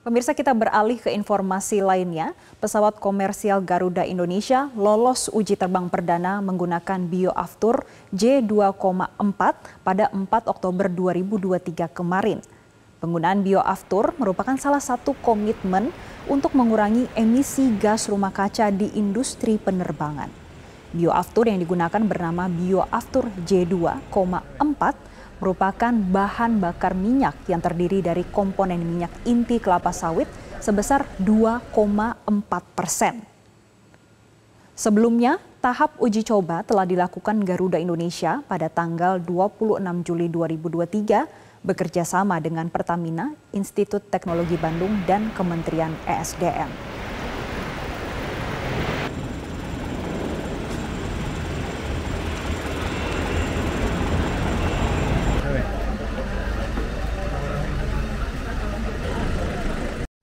Pemirsa kita beralih ke informasi lainnya. Pesawat komersial Garuda Indonesia lolos uji terbang perdana menggunakan bioaftur J2,4 pada 4 Oktober 2023 kemarin. Penggunaan bioaftur merupakan salah satu komitmen untuk mengurangi emisi gas rumah kaca di industri penerbangan. Bioaftur yang digunakan bernama bioaftur J2,4 merupakan bahan bakar minyak yang terdiri dari komponen minyak inti kelapa sawit sebesar 2,4 persen. Sebelumnya, tahap uji coba telah dilakukan Garuda Indonesia pada tanggal 26 Juli 2023 bekerja sama dengan Pertamina, Institut Teknologi Bandung, dan Kementerian ESDM.